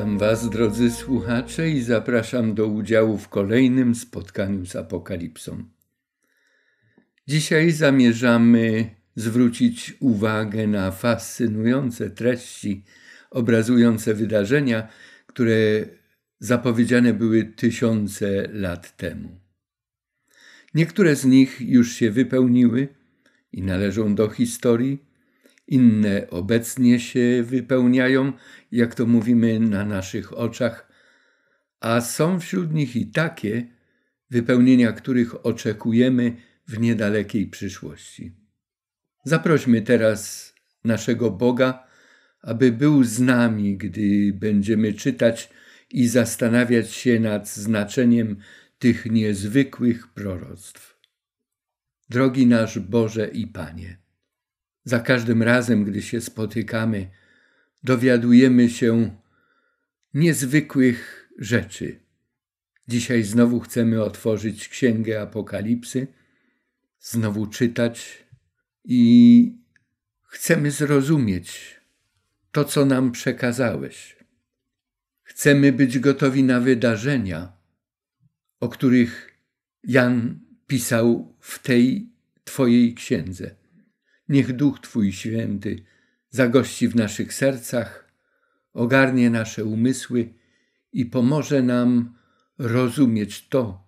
Witam Was, drodzy słuchacze, i zapraszam do udziału w kolejnym spotkaniu z Apokalipsą. Dzisiaj zamierzamy zwrócić uwagę na fascynujące treści obrazujące wydarzenia, które zapowiedziane były tysiące lat temu. Niektóre z nich już się wypełniły i należą do historii, inne obecnie się wypełniają jak to mówimy, na naszych oczach, a są wśród nich i takie, wypełnienia których oczekujemy w niedalekiej przyszłości. Zaprośmy teraz naszego Boga, aby był z nami, gdy będziemy czytać i zastanawiać się nad znaczeniem tych niezwykłych proroctw. Drogi nasz Boże i Panie, za każdym razem, gdy się spotykamy, dowiadujemy się niezwykłych rzeczy. Dzisiaj znowu chcemy otworzyć Księgę Apokalipsy, znowu czytać i chcemy zrozumieć to, co nam przekazałeś. Chcemy być gotowi na wydarzenia, o których Jan pisał w tej Twojej księdze. Niech Duch Twój Święty zagości w naszych sercach, ogarnie nasze umysły i pomoże nam rozumieć to,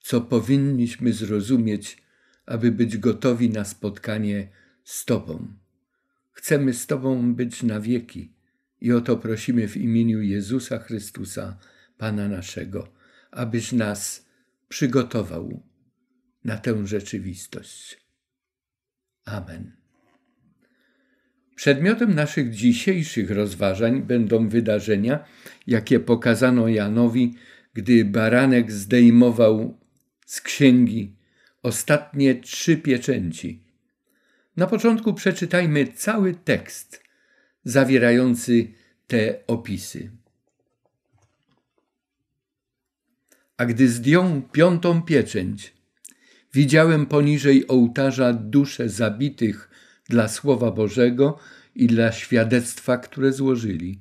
co powinniśmy zrozumieć, aby być gotowi na spotkanie z Tobą. Chcemy z Tobą być na wieki i o to prosimy w imieniu Jezusa Chrystusa, Pana naszego, abyś nas przygotował na tę rzeczywistość. Amen. Przedmiotem naszych dzisiejszych rozważań będą wydarzenia, jakie pokazano Janowi, gdy baranek zdejmował z księgi ostatnie trzy pieczęci. Na początku przeczytajmy cały tekst zawierający te opisy. A gdy zdjął piątą pieczęć, widziałem poniżej ołtarza dusze zabitych dla Słowa Bożego i dla świadectwa, które złożyli.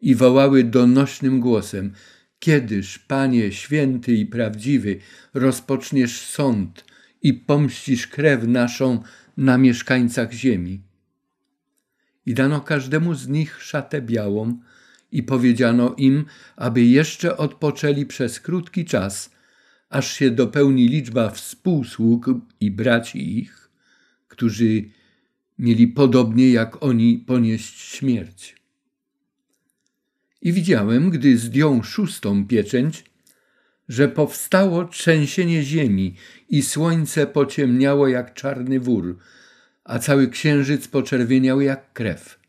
I wołały donośnym głosem: Kiedyż, Panie święty i prawdziwy, rozpoczniesz sąd i pomścisz krew naszą na mieszkańcach ziemi? I dano każdemu z nich szatę białą, i powiedziano im, aby jeszcze odpoczęli przez krótki czas, aż się dopełni liczba współsług i braci ich którzy mieli podobnie jak oni ponieść śmierć. I widziałem, gdy zdjął szóstą pieczęć, że powstało trzęsienie ziemi i słońce pociemniało jak czarny wór, a cały księżyc poczerwieniał jak krew.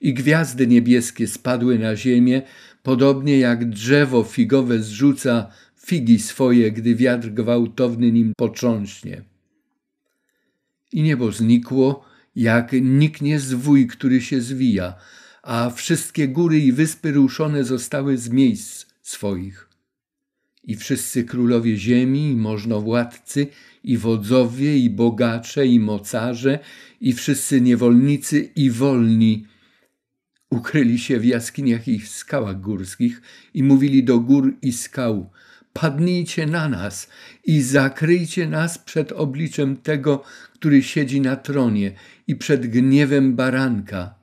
I gwiazdy niebieskie spadły na ziemię, podobnie jak drzewo figowe zrzuca figi swoje, gdy wiatr gwałtowny nim potrząśnie. I niebo znikło, jak niknie zwój, który się zwija, a wszystkie góry i wyspy ruszone zostały z miejsc swoich. I wszyscy królowie ziemi, i możnowładcy, i wodzowie, i bogacze, i mocarze, i wszyscy niewolnicy, i wolni, ukryli się w jaskiniach i w skałach górskich i mówili do gór i skał – padnijcie na nas i zakryjcie nas przed obliczem tego, który siedzi na tronie i przed gniewem baranka.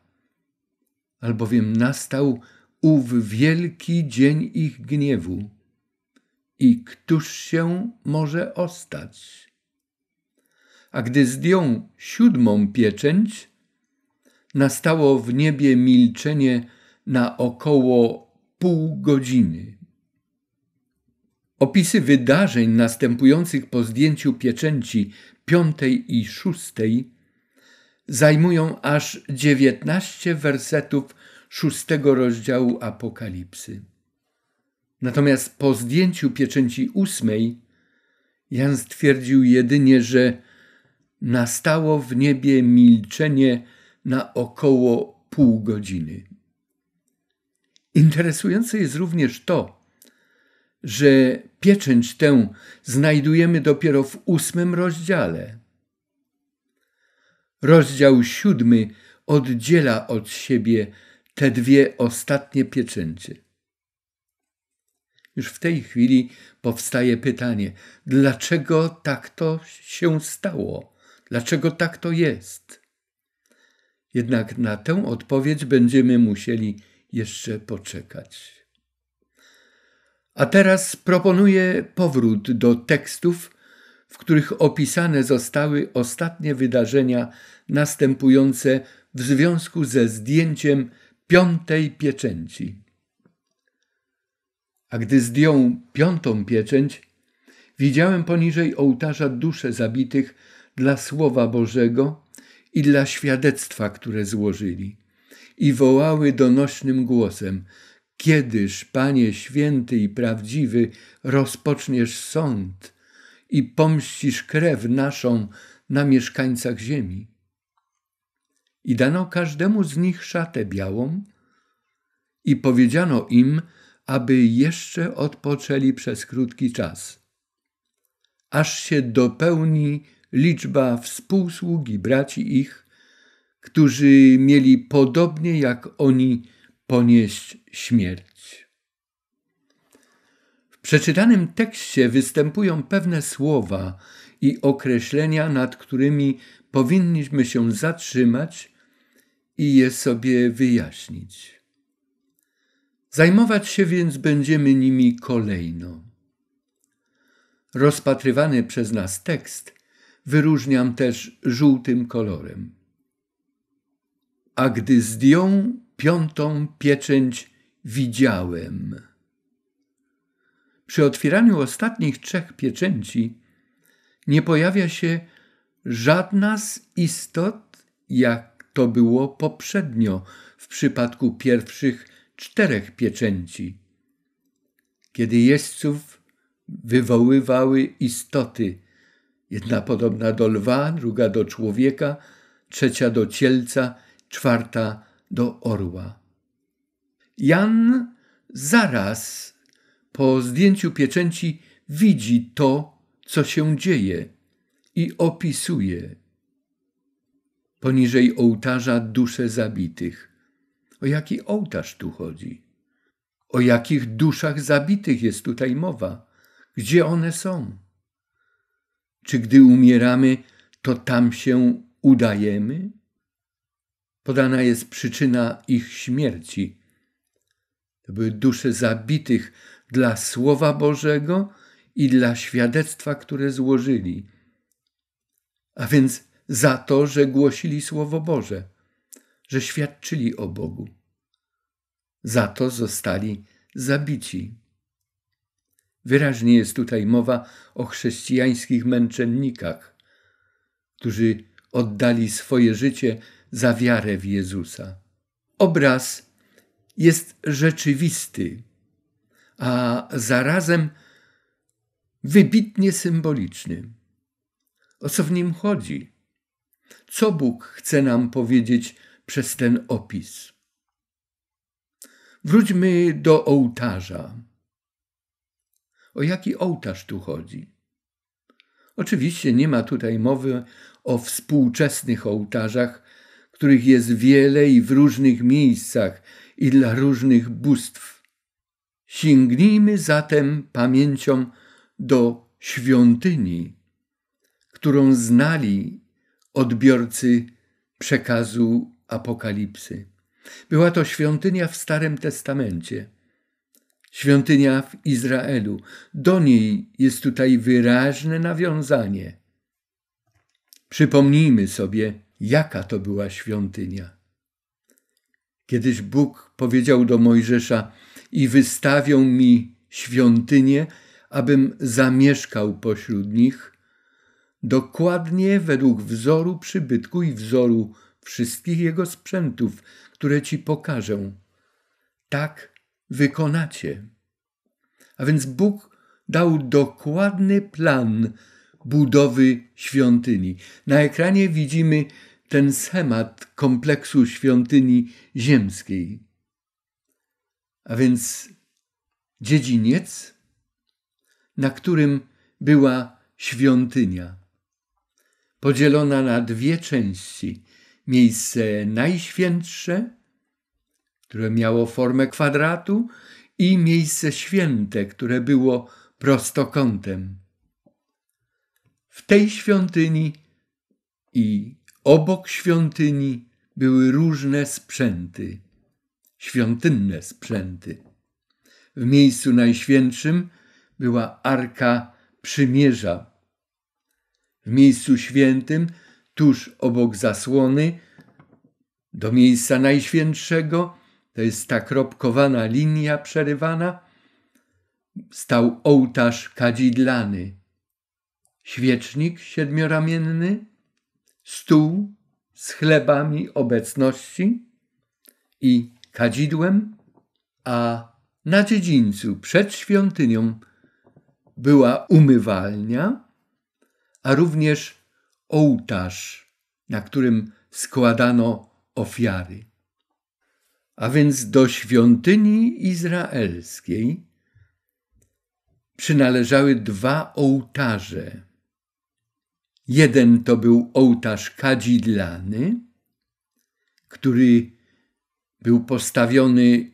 Albowiem nastał ów wielki dzień ich gniewu. I któż się może ostać? A gdy zdjął siódmą pieczęć, nastało w niebie milczenie na około pół godziny. Opisy wydarzeń następujących po zdjęciu pieczęci piątej i szóstej zajmują aż dziewiętnaście wersetów szóstego rozdziału Apokalipsy. Natomiast po zdjęciu pieczęci ósmej Jan stwierdził jedynie, że nastało w niebie milczenie na około pół godziny. Interesujące jest również to, że pieczęć tę znajdujemy dopiero w ósmym rozdziale. Rozdział siódmy oddziela od siebie te dwie ostatnie pieczęcie. Już w tej chwili powstaje pytanie, dlaczego tak to się stało? Dlaczego tak to jest? Jednak na tę odpowiedź będziemy musieli jeszcze poczekać. A teraz proponuję powrót do tekstów, w których opisane zostały ostatnie wydarzenia następujące w związku ze zdjęciem piątej pieczęci. A gdy zdjął piątą pieczęć, widziałem poniżej ołtarza dusze zabitych dla Słowa Bożego i dla świadectwa, które złożyli, i wołały donośnym głosem: Kiedyż, Panie święty i prawdziwy, rozpoczniesz sąd i pomścisz krew naszą na mieszkańcach ziemi? I dano każdemu z nich szatę białą, i powiedziano im, aby jeszcze odpoczęli przez krótki czas, aż się dopełni liczba współsługi braci ich, którzy mieli podobnie jak oni ponieść śmierć. W przeczytanym tekście występują pewne słowa i określenia, nad którymi powinniśmy się zatrzymać i je sobie wyjaśnić. Zajmować się więc będziemy nimi kolejno. Rozpatrywany przez nas tekst wyróżniam też żółtym kolorem. A gdy zdjął piątą pieczęć widziałem. Przy otwieraniu ostatnich trzech pieczęci nie pojawia się żadna z istot, jak to było poprzednio w przypadku pierwszych czterech pieczęci. Kiedy jeźdźców wywoływały istoty, jedna podobna do lwa, druga do człowieka, trzecia do cielca, czwarta do orła. Jan zaraz po zdjęciu pieczęci widzi to, co się dzieje i opisuje. Poniżej ołtarza dusze zabitych. O jaki ołtarz tu chodzi? O jakich duszach zabitych jest tutaj mowa? Gdzie one są? Czy gdy umieramy, to tam się udajemy? Podana jest przyczyna ich śmierci. To były dusze zabitych dla Słowa Bożego i dla świadectwa, które złożyli. A więc za to, że głosili Słowo Boże, że świadczyli o Bogu. Za to zostali zabici. Wyraźnie jest tutaj mowa o chrześcijańskich męczennikach, którzy oddali swoje życie za wiarę w Jezusa. Obraz jest rzeczywisty, a zarazem wybitnie symboliczny. O co w nim chodzi? Co Bóg chce nam powiedzieć przez ten opis? Wróćmy do ołtarza. O jaki ołtarz tu chodzi? Oczywiście nie ma tutaj mowy o współczesnych ołtarzach których jest wiele i w różnych miejscach i dla różnych bóstw. Sięgnijmy zatem pamięcią do świątyni, którą znali odbiorcy przekazu Apokalipsy. Była to świątynia w Starym Testamencie, świątynia w Izraelu. Do niej jest tutaj wyraźne nawiązanie. Przypomnijmy sobie, jaka to była świątynia. Kiedyś Bóg powiedział do Mojżesza: I wystawią mi świątynię, abym zamieszkał pośród nich, dokładnie według wzoru przybytku i wzoru wszystkich jego sprzętów, które ci pokażę. Tak wykonacie. A więc Bóg dał dokładny plan budowy świątyni. Na ekranie widzimy ten schemat kompleksu świątyni ziemskiej. A więc dziedziniec, na którym była świątynia, podzielona na dwie części: miejsce najświętsze, które miało formę kwadratu, i miejsce święte, które było prostokątem. W tej świątyni i obok świątyni były różne sprzęty, świątynne sprzęty. W miejscu najświętszym była arka przymierza. W miejscu świętym, tuż obok zasłony, do miejsca najświętszego, to jest ta kropkowana linia przerywana, stał ołtarz kadzidlany świecznik siedmioramienny, stół z chlebami obecności i kadzidłem, a na dziedzińcu przed świątynią była umywalnia, a również ołtarz, na którym składano ofiary. A więc do świątyni izraelskiej przynależały dwa ołtarze Jeden to był ołtarz kadzidlany, który był postawiony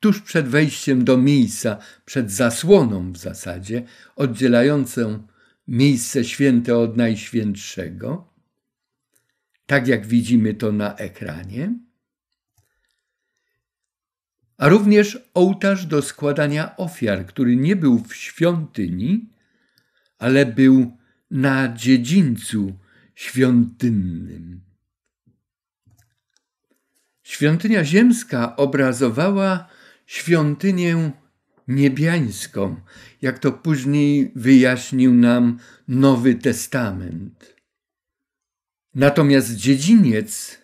tuż przed wejściem do miejsca, przed zasłoną w zasadzie, oddzielającą miejsce święte od najświętszego, tak jak widzimy to na ekranie, a również ołtarz do składania ofiar, który nie był w świątyni, ale był na dziedzińcu świątynnym. Świątynia ziemska obrazowała świątynię niebiańską, jak to później wyjaśnił nam Nowy Testament. Natomiast dziedziniec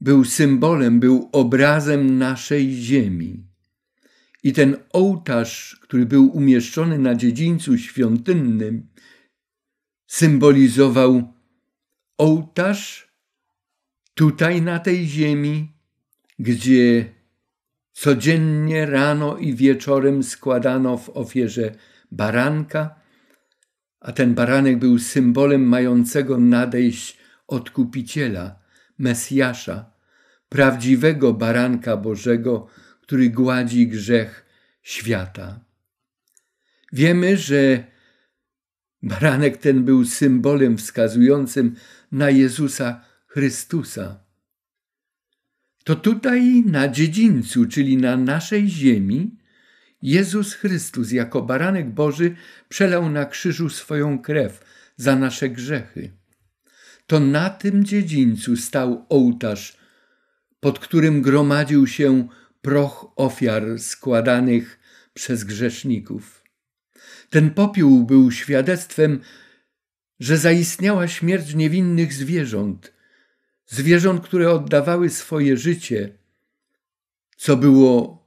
był symbolem, był obrazem naszej ziemi. I ten ołtarz, który był umieszczony na dziedzińcu świątynnym, symbolizował ołtarz tutaj na tej ziemi, gdzie codziennie rano i wieczorem składano w ofierze baranka, a ten baranek był symbolem mającego nadejść odkupiciela, Mesjasza, prawdziwego baranka Bożego, który gładzi grzech świata. Wiemy, że Baranek ten był symbolem wskazującym na Jezusa Chrystusa. To tutaj na dziedzińcu, czyli na naszej ziemi, Jezus Chrystus jako baranek Boży przelał na krzyżu swoją krew za nasze grzechy. To na tym dziedzińcu stał ołtarz, pod którym gromadził się proch ofiar składanych przez grzeszników. Ten popiół był świadectwem, że zaistniała śmierć niewinnych zwierząt, zwierząt, które oddawały swoje życie, co było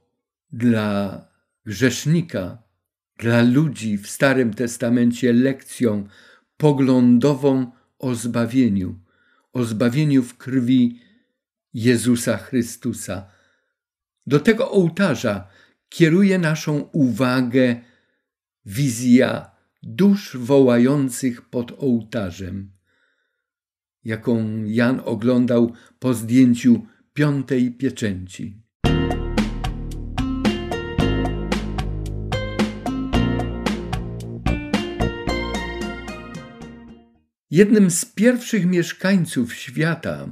dla grzesznika, dla ludzi w Starym Testamencie lekcją poglądową o zbawieniu, o zbawieniu w krwi Jezusa Chrystusa. Do tego ołtarza kieruje naszą uwagę wizja dusz wołających pod ołtarzem, jaką Jan oglądał po zdjęciu piątej pieczęci. Jednym z pierwszych mieszkańców świata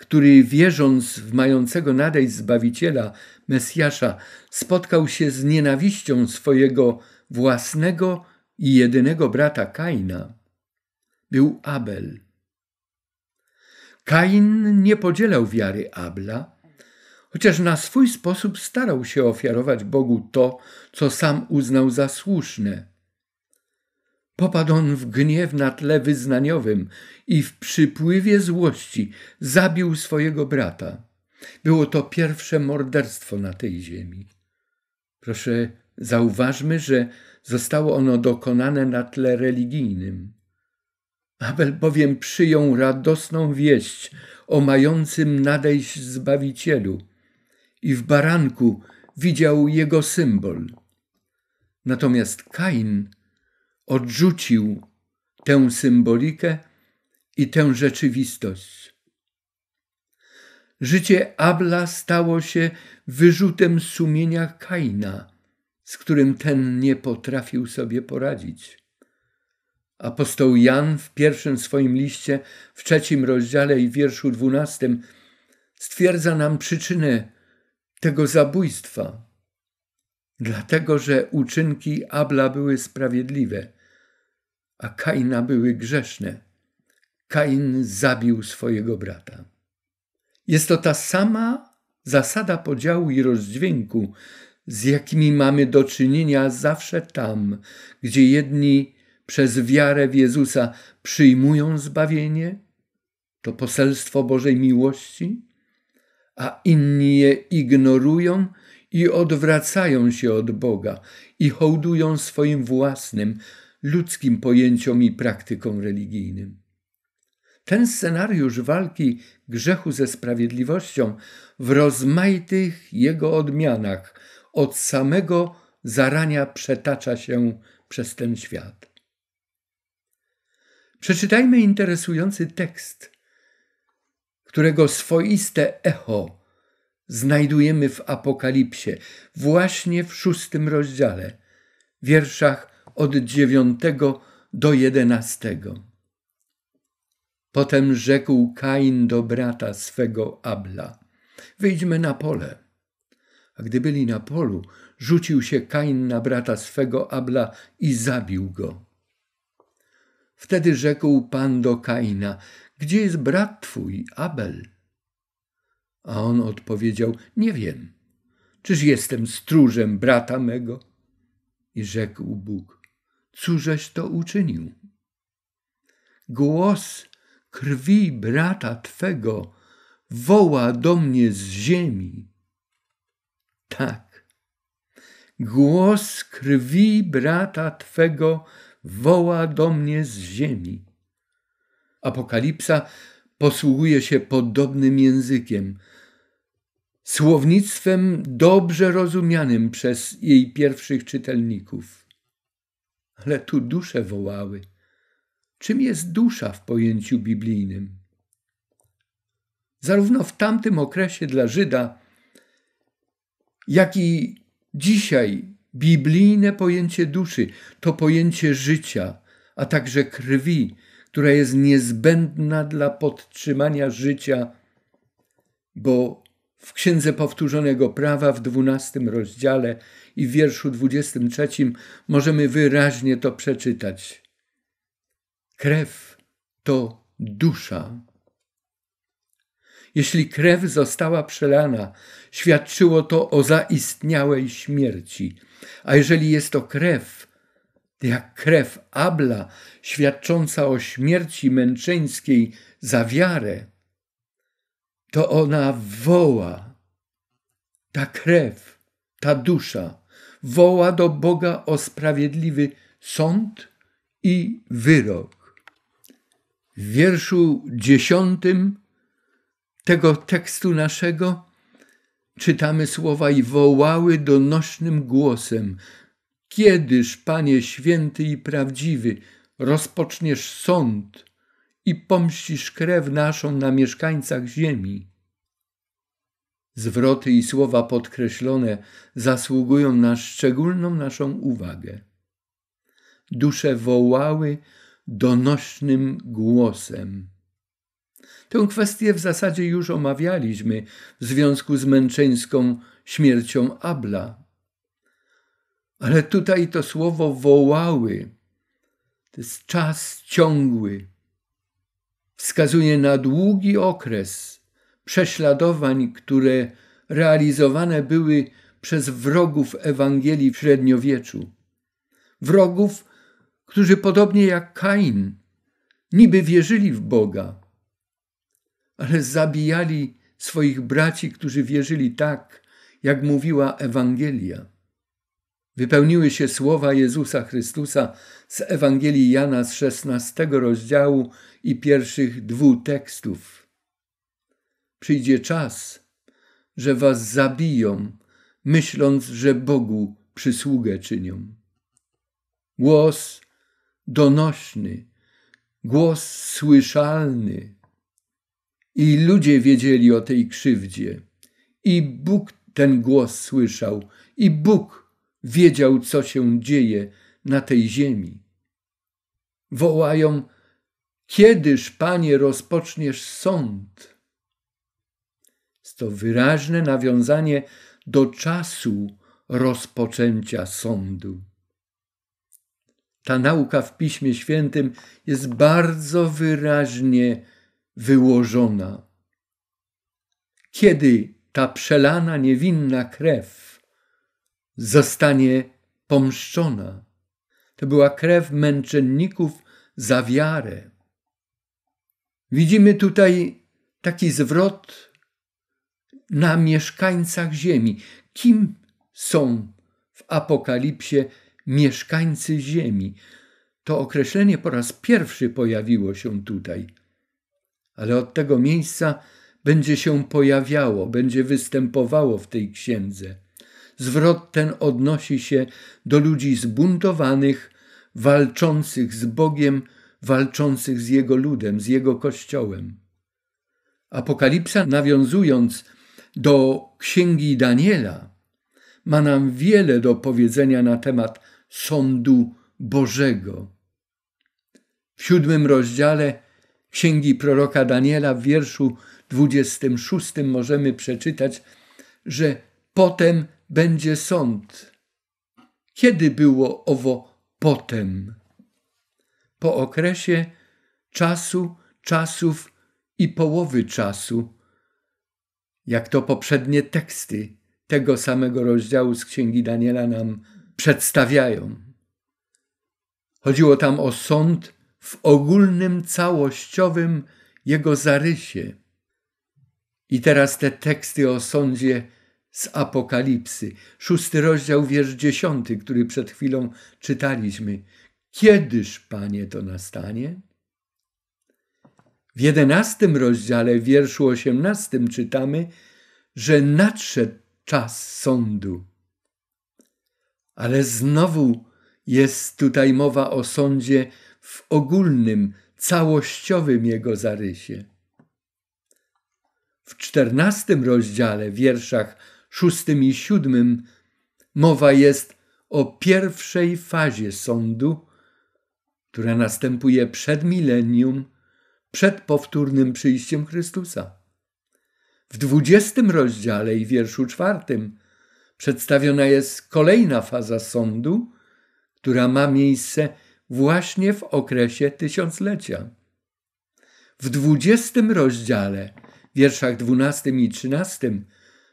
który wierząc w mającego nadejść Zbawiciela, Mesjasza, spotkał się z nienawiścią swojego własnego i jedynego brata Kaina, był Abel. Kain nie podzielał wiary Abla, chociaż na swój sposób starał się ofiarować Bogu to, co sam uznał za słuszne. Popadł on w gniew na tle wyznaniowym i w przypływie złości zabił swojego brata. Było to pierwsze morderstwo na tej ziemi. Proszę, zauważmy, że zostało ono dokonane na tle religijnym. Abel bowiem przyjął radosną wieść o mającym nadejść Zbawicielu i w baranku widział jego symbol. Natomiast Kain odrzucił tę symbolikę i tę rzeczywistość. Życie Abla stało się wyrzutem sumienia Kaina, z którym ten nie potrafił sobie poradzić. Apostoł Jan w pierwszym swoim liście, w trzecim rozdziale i wierszu dwunastym stwierdza nam przyczynę tego zabójstwa. Dlatego, że uczynki Abla były sprawiedliwe, a Kaina były grzeszne. Kain zabił swojego brata. Jest to ta sama zasada podziału i rozdźwięku, z jakimi mamy do czynienia zawsze tam, gdzie jedni przez wiarę w Jezusa przyjmują zbawienie, to poselstwo Bożej miłości, a inni je ignorują i odwracają się od Boga i hołdują swoim własnym, ludzkim pojęciom i praktykom religijnym. Ten scenariusz walki grzechu ze sprawiedliwością w rozmaitych jego odmianach od samego zarania przetacza się przez ten świat. Przeczytajmy interesujący tekst, którego swoiste echo znajdujemy w Apokalipsie, właśnie w szóstym rozdziale, wierszach od 9 do 11. Potem rzekł Kain do brata swego Abla: Wyjdźmy na pole. A gdy byli na polu, rzucił się Kain na brata swego Abla i zabił go. Wtedy rzekł Pan do Kaina: Gdzie jest brat twój, Abel? A on odpowiedział: Nie wiem. Czyż jestem stróżem brata mego? I rzekł Bóg: cóżeś to uczynił? Głos krwi brata twego woła do mnie z ziemi. Tak, głos krwi brata twego woła do mnie z ziemi. Apokalipsa posługuje się podobnym językiem, słownictwem dobrze rozumianym przez jej pierwszych czytelników ale tu dusze wołały. Czym jest dusza w pojęciu biblijnym? Zarówno w tamtym okresie dla Żyda, jak i dzisiaj biblijne pojęcie duszy to pojęcie życia, a także krwi, która jest niezbędna dla podtrzymania życia, bo w Księdze Powtórzonego Prawa w dwunastym rozdziale i w wierszu dwudziestym trzecim możemy wyraźnie to przeczytać. Krew to dusza. Jeśli krew została przelana, świadczyło to o zaistniałej śmierci, a jeżeli jest to krew, jak krew Abla, świadcząca o śmierci męczeńskiej za wiarę, to ona woła, ta krew, ta dusza woła do Boga o sprawiedliwy sąd i wyrok. W wierszu dziesiątym tego tekstu naszego czytamy słowa i wołały donośnym głosem: Kiedyż, Panie święty i prawdziwy, rozpoczniesz sąd i pomścisz krew naszą na mieszkańcach ziemi. Zwroty i słowa podkreślone zasługują na szczególną naszą uwagę. Dusze wołały donośnym głosem. Tę kwestię w zasadzie już omawialiśmy w związku z męczeńską śmiercią Abla. Ale tutaj to słowo wołały to jest czas ciągły, wskazuje na długi okres prześladowań, które realizowane były przez wrogów Ewangelii w średniowieczu. Wrogów, którzy podobnie jak Kain, niby wierzyli w Boga, ale zabijali swoich braci, którzy wierzyli tak, jak mówiła Ewangelia. Wypełniły się słowa Jezusa Chrystusa z Ewangelii Jana z 16 rozdziału i pierwszych dwóch tekstów. Przyjdzie czas, że was zabiją, myśląc, że Bogu przysługę czynią. Głos donośny, głos słyszalny. I ludzie wiedzieli o tej krzywdzie, i Bóg ten głos słyszał, i Bóg wiedział, co się dzieje na tej ziemi. Wołają Kiedyż, Panie, rozpoczniesz sąd? Jest to wyraźne nawiązanie do czasu rozpoczęcia sądu. Ta nauka w Piśmie Świętym jest bardzo wyraźnie wyłożona. Kiedy ta przelana niewinna krew zostanie pomszczona? To była krew męczenników za wiarę. Widzimy tutaj taki zwrot na mieszkańcach Ziemi. Kim są w Apokalipsie mieszkańcy Ziemi? To określenie po raz pierwszy pojawiło się tutaj, ale od tego miejsca będzie się pojawiało, będzie występowało w tej księdze. Zwrot ten odnosi się do ludzi zbuntowanych, walczących z Bogiem, walczących z Jego ludem, z Jego Kościołem. Apokalipsa, nawiązując do Księgi Daniela, ma nam wiele do powiedzenia na temat sądu Bożego. W siódmym rozdziale Księgi proroka Daniela w wierszu 26 możemy przeczytać, że potem będzie sąd. Kiedy było owo potem? po okresie czasu, czasów i połowy czasu, jak to poprzednie teksty tego samego rozdziału z Księgi Daniela nam przedstawiają. Chodziło tam o sąd w ogólnym, całościowym jego zarysie. I teraz te teksty o sądzie z Apokalipsy, szósty rozdział, wiersz dziesiąty, który przed chwilą czytaliśmy, Kiedyż, Panie, to nastanie? W jedenastym rozdziale, wierszu osiemnastym czytamy, że nadszedł czas sądu. Ale znowu jest tutaj mowa o sądzie w ogólnym, całościowym jego zarysie. W czternastym rozdziale, wierszach szóstym i siódmym, mowa jest o pierwszej fazie sądu, która następuje przed milenium, przed powtórnym przyjściem Chrystusa. W dwudziestym rozdziale i wierszu czwartym przedstawiona jest kolejna faza sądu, która ma miejsce właśnie w okresie tysiąclecia. W dwudziestym rozdziale, wierszach dwunastym i trzynastym,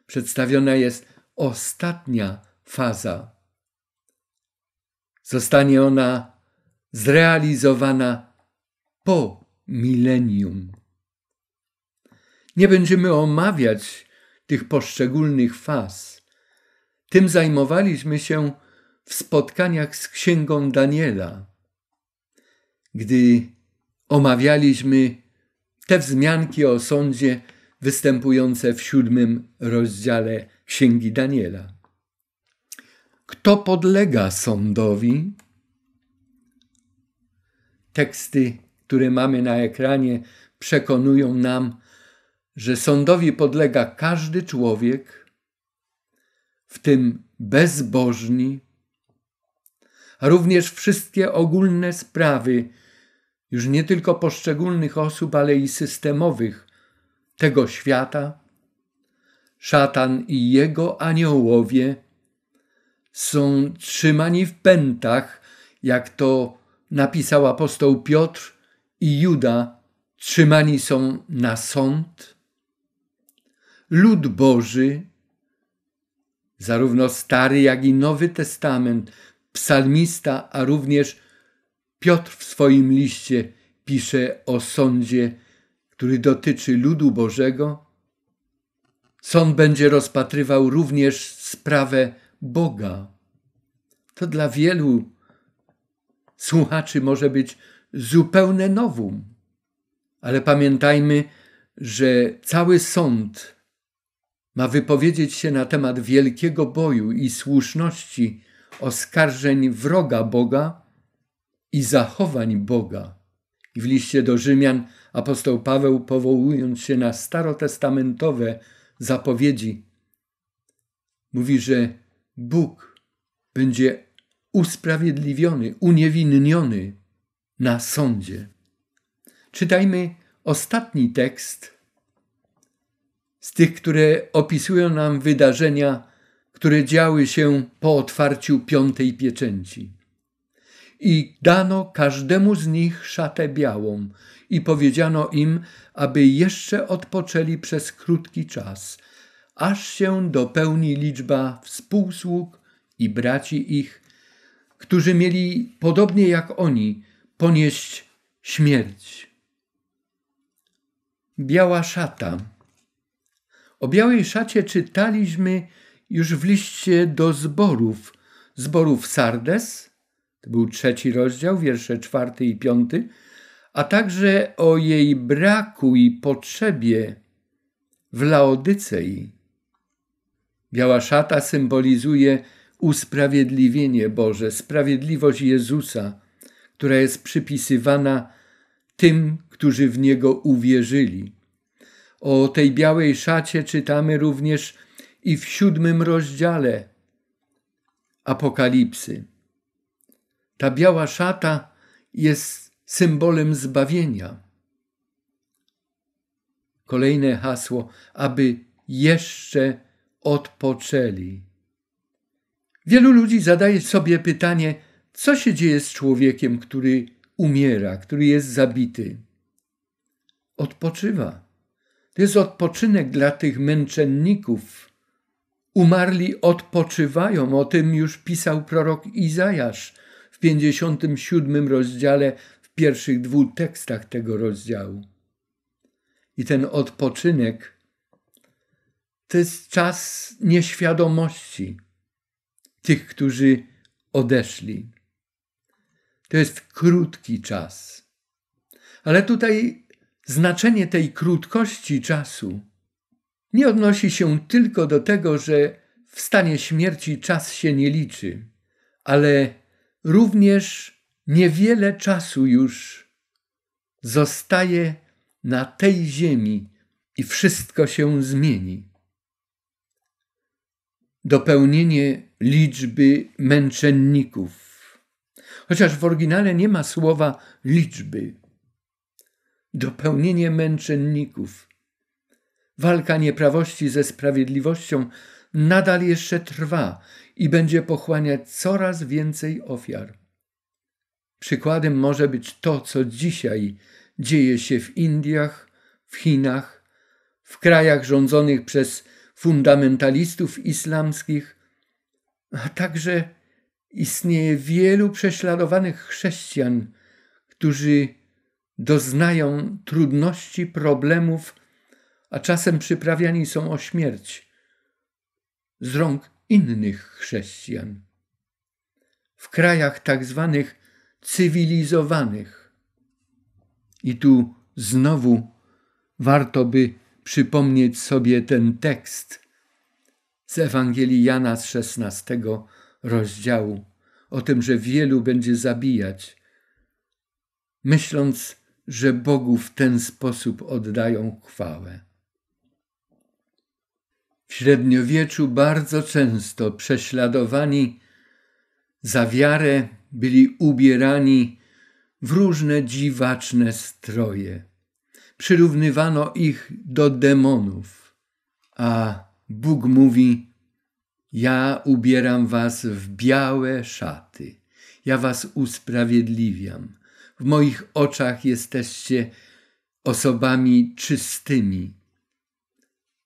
przedstawiona jest ostatnia faza. Zostanie ona zrealizowana po milenium. Nie będziemy omawiać tych poszczególnych faz. Tym zajmowaliśmy się w spotkaniach z Księgą Daniela, gdy omawialiśmy te wzmianki o sądzie występujące w siódmym rozdziale Księgi Daniela. Kto podlega sądowi? teksty, które mamy na ekranie, przekonują nam, że sądowi podlega każdy człowiek, w tym bezbożni, a również wszystkie ogólne sprawy, już nie tylko poszczególnych osób, ale i systemowych tego świata, szatan i jego aniołowie są trzymani w pętach, jak to napisał apostoł Piotr i Juda, trzymani są na sąd? Lud Boży, zarówno Stary, jak i Nowy Testament, psalmista, a również Piotr w swoim liście pisze o sądzie, który dotyczy ludu Bożego. Sąd będzie rozpatrywał również sprawę Boga. To dla wielu słuchaczy może być zupełne nowum. Ale pamiętajmy, że cały sąd ma wypowiedzieć się na temat wielkiego boju i słuszności oskarżeń wroga Boga i zachowań Boga. I w liście do Rzymian apostoł Paweł, powołując się na starotestamentowe zapowiedzi, mówi, że Bóg będzie usprawiedliwiony, uniewinniony na sądzie. Czytajmy ostatni tekst z tych, które opisują nam wydarzenia, które działy się po otwarciu piątej pieczęci. I dano każdemu z nich szatę białą, i powiedziano im, aby jeszcze odpoczęli przez krótki czas, aż się dopełni liczba współsług i braci ich, którzy mieli podobnie jak oni ponieść śmierć. Biała szata. O białej szacie czytaliśmy już w liście do zborów, zborów Sardes, to był trzeci rozdział, wiersze czwarty i piąty, a także o jej braku i potrzebie w Laodycei. Biała szata symbolizuje usprawiedliwienie Boże, sprawiedliwość Jezusa, która jest przypisywana tym, którzy w Niego uwierzyli. O tej białej szacie czytamy również i w siódmym rozdziale Apokalipsy. Ta biała szata jest symbolem zbawienia. Kolejne hasło, aby jeszcze odpoczęli. Wielu ludzi zadaje sobie pytanie, co się dzieje z człowiekiem, który umiera, który jest zabity. Odpoczywa. To jest odpoczynek dla tych męczenników. Umarli odpoczywają, o tym już pisał prorok Izajasz w 57 rozdziale, w pierwszych dwóch tekstach tego rozdziału. I ten odpoczynek to jest czas nieświadomości tych, którzy odeszli. To jest krótki czas. Ale tutaj znaczenie tej krótkości czasu nie odnosi się tylko do tego, że w stanie śmierci czas się nie liczy, ale również niewiele czasu już zostaje na tej ziemi i wszystko się zmieni dopełnienie liczby męczenników. Chociaż w oryginale nie ma słowa liczby. Dopełnienie męczenników. Walka nieprawości ze sprawiedliwością nadal jeszcze trwa i będzie pochłaniać coraz więcej ofiar. Przykładem może być to, co dzisiaj dzieje się w Indiach, w Chinach, w krajach rządzonych przez fundamentalistów islamskich, a także istnieje wielu prześladowanych chrześcijan, którzy doznają trudności, problemów, a czasem przyprawiani są o śmierć z rąk innych chrześcijan. W krajach tak zwanych cywilizowanych. I tu znowu warto by przypomnieć sobie ten tekst z Ewangelii Jana z XVI rozdziału o tym, że wielu będzie zabijać, myśląc, że Bogu w ten sposób oddają chwałę. W średniowieczu bardzo często prześladowani za wiarę byli ubierani w różne dziwaczne stroje przyrównywano ich do demonów. A Bóg mówi: Ja ubieram was w białe szaty, ja was usprawiedliwiam. W moich oczach jesteście osobami czystymi.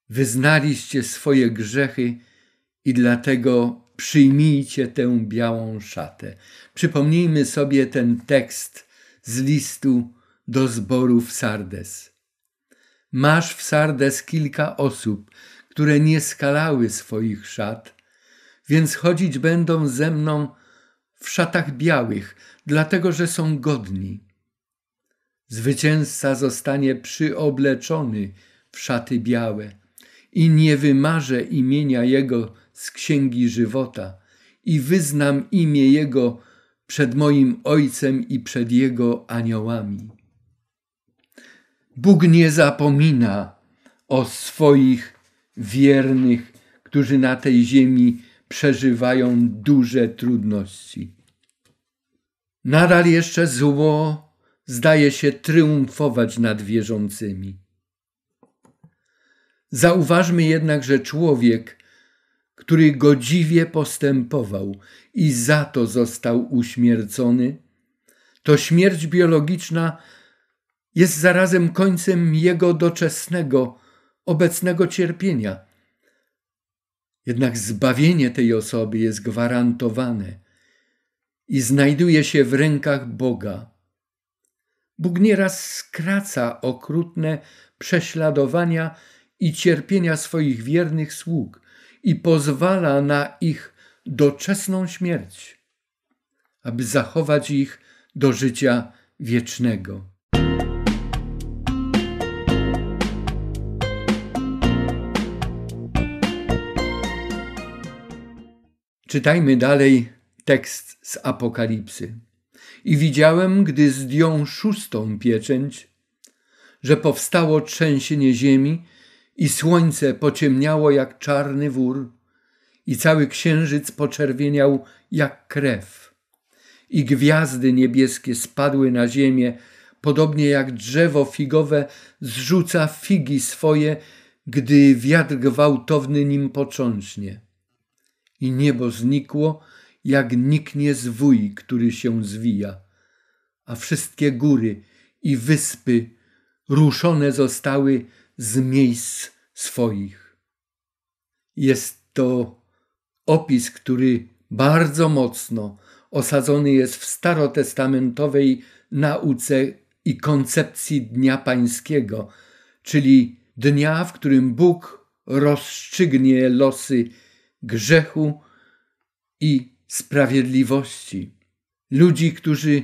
Wyznaliście swoje grzechy i dlatego przyjmijcie tę białą szatę. Przypomnijmy sobie ten tekst z listu do zboru w Sardes. Masz w Sardes kilka osób, które nie skalały swoich szat, więc chodzić będą ze mną w szatach białych, dlatego że są godni. Zwycięzca zostanie przyobleczony w szaty białe i nie wymarzę imienia jego z księgi żywota i wyznam imię jego przed moim ojcem i przed jego aniołami. Bóg nie zapomina o swoich wiernych, którzy na tej ziemi przeżywają duże trudności. Nadal jeszcze zło zdaje się triumfować nad wierzącymi. Zauważmy jednak, że człowiek, który godziwie postępował i za to został uśmiercony, to śmierć biologiczna jest zarazem końcem jego doczesnego, obecnego cierpienia. Jednak zbawienie tej osoby jest gwarantowane i znajduje się w rękach Boga. Bóg nieraz skraca okrutne prześladowania i cierpienia swoich wiernych sług i pozwala na ich doczesną śmierć, aby zachować ich do życia wiecznego. Czytajmy dalej tekst z Apokalipsy. I widziałem, gdy zdjął szóstą pieczęć, że powstało trzęsienie ziemi i słońce pociemniało jak czarny wór i cały księżyc poczerwieniał jak krew. I gwiazdy niebieskie spadły na ziemię, podobnie jak drzewo figowe zrzuca figi swoje, gdy wiatr gwałtowny nim począśnie i niebo znikło, jak niknie zwój, który się zwija, a wszystkie góry i wyspy ruszone zostały z miejsc swoich. Jest to opis, który bardzo mocno osadzony jest w starotestamentowej nauce i koncepcji Dnia Pańskiego, czyli dnia, w którym Bóg rozstrzygnie losy grzechu i sprawiedliwości, ludzi, którzy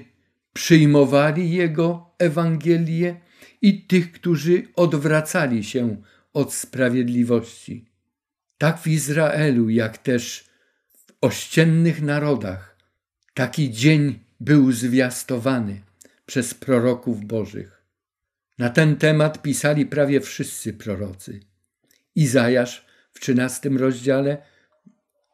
przyjmowali Jego Ewangelię i tych, którzy odwracali się od sprawiedliwości. Tak w Izraelu, jak też w ościennych narodach, taki dzień był zwiastowany przez proroków Bożych. Na ten temat pisali prawie wszyscy prorocy. Izajasz w 13 rozdziale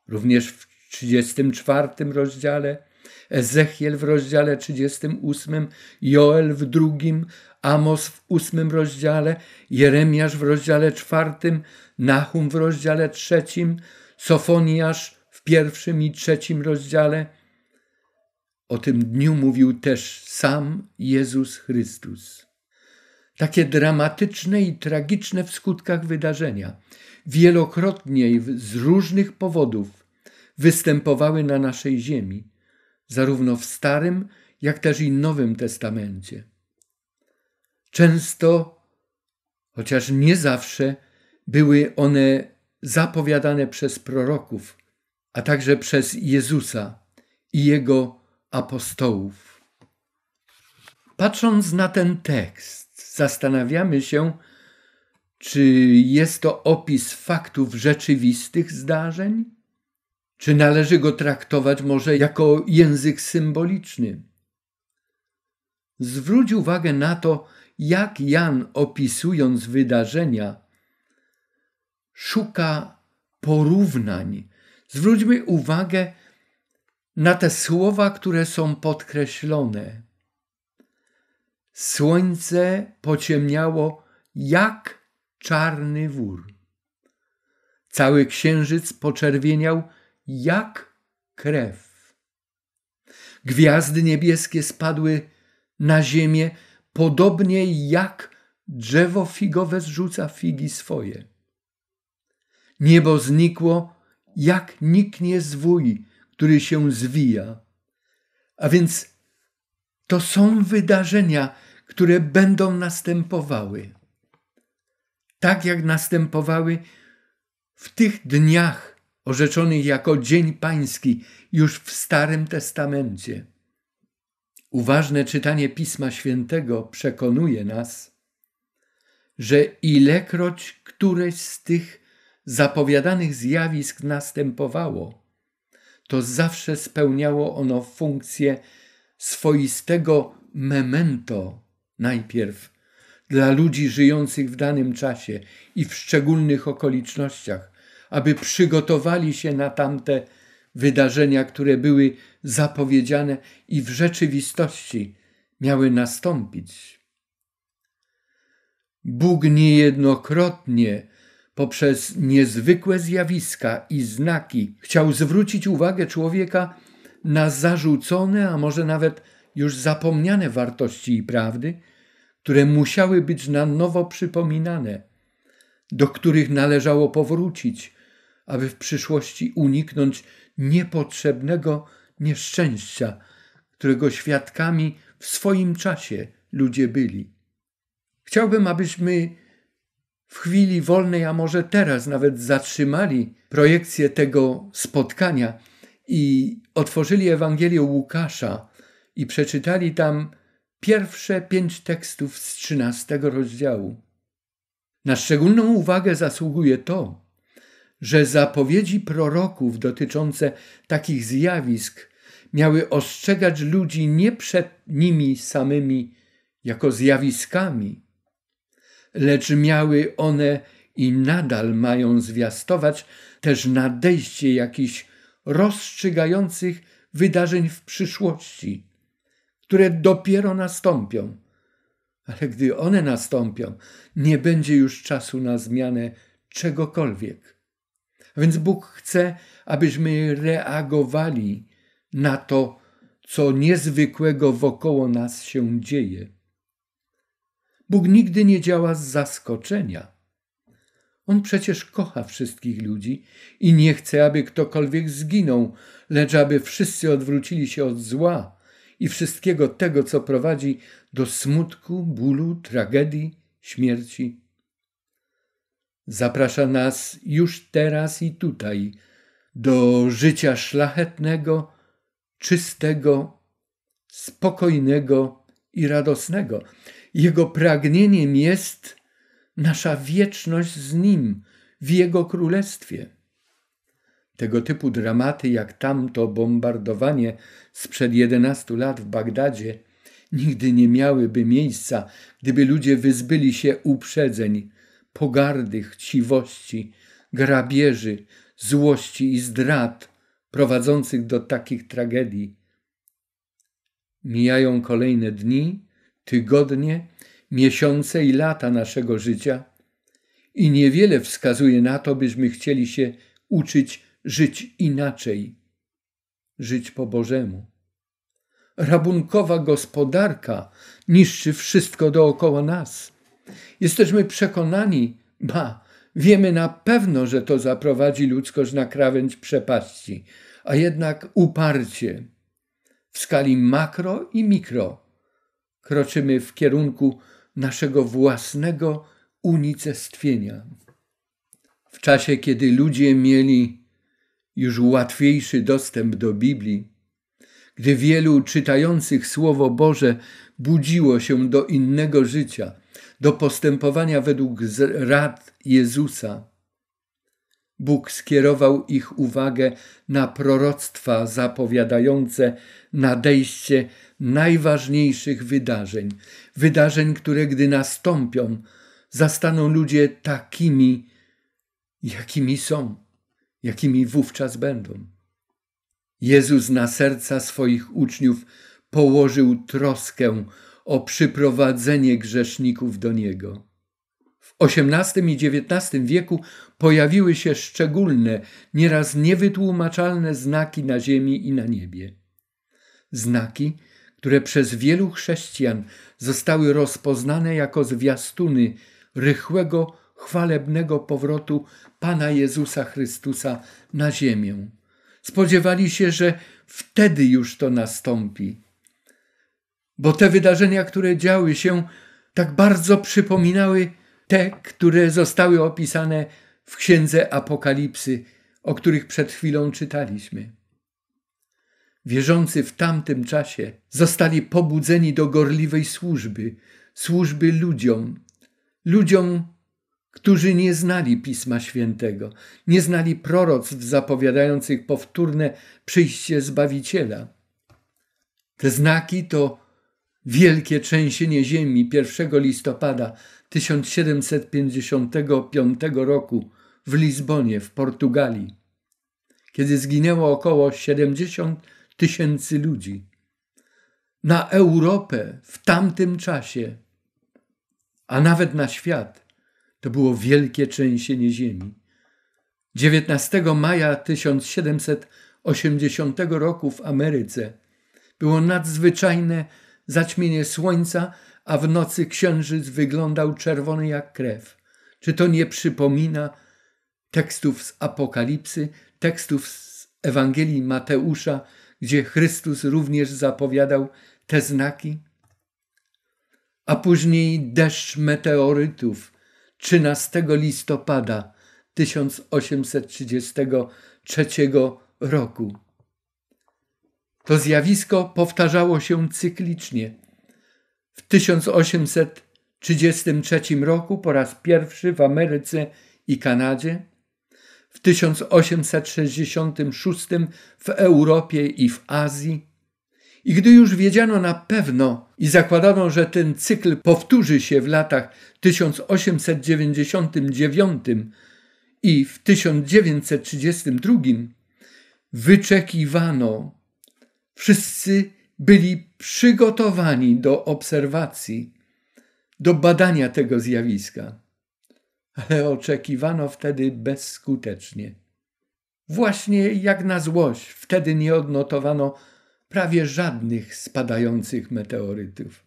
Również w 34 rozdziale, Ezechiel w rozdziale 38, Joel w drugim, Amos w ósmym rozdziale, Jeremiasz w rozdziale czwartym, Nahum w rozdziale trzecim, Sofoniasz w pierwszym i trzecim rozdziale. O tym dniu mówił też sam Jezus Chrystus. Takie dramatyczne i tragiczne w skutkach wydarzenia wielokrotnie z różnych powodów występowały na naszej ziemi, zarówno w Starym, jak też i Nowym Testamencie. Często, chociaż nie zawsze, były one zapowiadane przez proroków, a także przez Jezusa i jego apostołów. Patrząc na ten tekst, zastanawiamy się, czy jest to opis faktów rzeczywistych zdarzeń? Czy należy go traktować może jako język symboliczny? Zwróć uwagę na to, jak Jan, opisując wydarzenia, szuka porównań. Zwróćmy uwagę na te słowa, które są podkreślone. Słońce pociemniało jak czarny wór. Cały księżyc poczerwieniał jak krew. Gwiazdy niebieskie spadły na ziemię, podobnie jak drzewo figowe zrzuca figi swoje. Niebo znikło, jak niknie zwój, który się zwija. A więc to są wydarzenia, które będą następowały tak jak następowały w tych dniach orzeczonych jako Dzień Pański już w Starym Testamencie. Uważne czytanie Pisma Świętego przekonuje nas, że ilekroć któreś z tych zapowiadanych zjawisk następowało, to zawsze spełniało ono funkcję swoistego memento najpierw dla ludzi żyjących w danym czasie i w szczególnych okolicznościach, aby przygotowali się na tamte wydarzenia, które były zapowiedziane i w rzeczywistości miały nastąpić. Bóg niejednokrotnie poprzez niezwykłe zjawiska i znaki chciał zwrócić uwagę człowieka na zarzucone, a może nawet już zapomniane wartości i prawdy, które musiały być na nowo przypominane, do których należało powrócić, aby w przyszłości uniknąć niepotrzebnego nieszczęścia, którego świadkami w swoim czasie ludzie byli. Chciałbym, abyśmy w chwili wolnej, a może teraz nawet zatrzymali projekcję tego spotkania i otworzyli Ewangelię Łukasza i przeczytali tam pierwsze pięć tekstów z trzynastego rozdziału. Na szczególną uwagę zasługuje to, że zapowiedzi proroków dotyczące takich zjawisk miały ostrzegać ludzi nie przed nimi samymi jako zjawiskami, lecz miały one i nadal mają zwiastować też nadejście jakichś rozstrzygających wydarzeń w przyszłości, które dopiero nastąpią. Ale gdy one nastąpią, nie będzie już czasu na zmianę czegokolwiek. A więc Bóg chce, abyśmy reagowali na to, co niezwykłego wokoło nas się dzieje. Bóg nigdy nie działa z zaskoczenia. On przecież kocha wszystkich ludzi i nie chce, aby ktokolwiek zginął, lecz aby wszyscy odwrócili się od zła i wszystkiego tego, co prowadzi do smutku, bólu, tragedii, śmierci. Zaprasza nas już teraz i tutaj do życia szlachetnego, czystego, spokojnego i radosnego. Jego pragnieniem jest nasza wieczność z Nim w Jego Królestwie. Tego typu dramaty jak tamto bombardowanie sprzed 11 lat w Bagdadzie nigdy nie miałyby miejsca, gdyby ludzie wyzbyli się uprzedzeń, pogardy, chciwości, grabieży, złości i zdrad prowadzących do takich tragedii. Mijają kolejne dni, tygodnie, miesiące i lata naszego życia i niewiele wskazuje na to, byśmy chcieli się uczyć żyć inaczej, żyć po Bożemu. Rabunkowa gospodarka niszczy wszystko dookoła nas. Jesteśmy przekonani, ba, wiemy na pewno, że to zaprowadzi ludzkość na krawędź przepaści, a jednak uparcie w skali makro i mikro kroczymy w kierunku naszego własnego unicestwienia. W czasie, kiedy ludzie mieli już łatwiejszy dostęp do Biblii, gdy wielu czytających Słowo Boże budziło się do innego życia, do postępowania według rad Jezusa. Bóg skierował ich uwagę na proroctwa zapowiadające nadejście najważniejszych wydarzeń, wydarzeń, które gdy nastąpią, zastaną ludzie takimi, jakimi są jakimi wówczas będą. Jezus na serca swoich uczniów położył troskę o przyprowadzenie grzeszników do Niego. W XVIII i XIX wieku pojawiły się szczególne, nieraz niewytłumaczalne znaki na ziemi i na niebie. Znaki, które przez wielu chrześcijan zostały rozpoznane jako zwiastuny rychłego chwalebnego powrotu Pana Jezusa Chrystusa na ziemię. Spodziewali się, że wtedy już to nastąpi. Bo te wydarzenia, które działy się, tak bardzo przypominały te, które zostały opisane w księdze Apokalipsy, o których przed chwilą czytaliśmy. Wierzący w tamtym czasie zostali pobudzeni do gorliwej służby, służby ludziom, ludziom którzy nie znali Pisma Świętego, nie znali proroctw zapowiadających powtórne przyjście Zbawiciela. Te znaki to wielkie trzęsienie ziemi 1 listopada 1755 roku w Lizbonie w Portugalii, kiedy zginęło około 70 tysięcy ludzi. Na Europę w tamtym czasie, a nawet na świat, to było wielkie trzęsienie ziemi. 19 maja 1780 roku w Ameryce było nadzwyczajne zaćmienie słońca, a w nocy księżyc wyglądał czerwony jak krew. Czy to nie przypomina tekstów z Apokalipsy, tekstów z Ewangelii Mateusza, gdzie Chrystus również zapowiadał te znaki? A później deszcz meteorytów, 13 listopada 1833 roku. To zjawisko powtarzało się cyklicznie. W 1833 roku po raz pierwszy w Ameryce i Kanadzie, w 1866 w Europie i w Azji, i gdy już wiedziano na pewno i zakładano, że ten cykl powtórzy się w latach 1899 i w 1932, wyczekiwano. Wszyscy byli przygotowani do obserwacji, do badania tego zjawiska, ale oczekiwano wtedy bezskutecznie. Właśnie jak na złość, wtedy nie odnotowano prawie żadnych spadających meteorytów.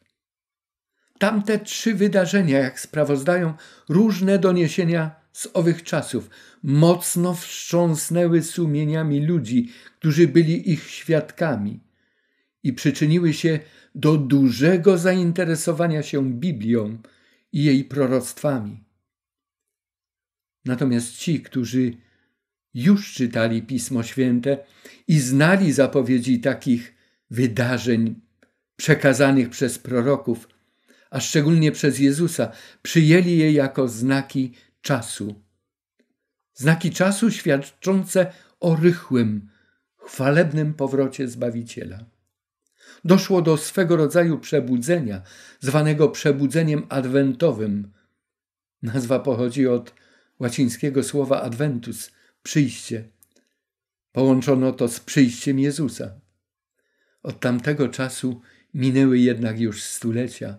Tamte trzy wydarzenia, jak sprawozdają różne doniesienia z owych czasów, mocno wstrząsnęły sumieniami ludzi, którzy byli ich świadkami i przyczyniły się do dużego zainteresowania się Biblią i jej proroctwami. Natomiast ci, którzy już czytali Pismo Święte i znali zapowiedzi takich wydarzeń przekazanych przez proroków, a szczególnie przez Jezusa, przyjęli je jako znaki czasu. Znaki czasu świadczące o rychłym, chwalebnym powrocie Zbawiciela. Doszło do swego rodzaju przebudzenia, zwanego przebudzeniem adwentowym. Nazwa pochodzi od łacińskiego słowa adventus przyjście. Połączono to z przyjściem Jezusa. Od tamtego czasu minęły jednak już stulecia.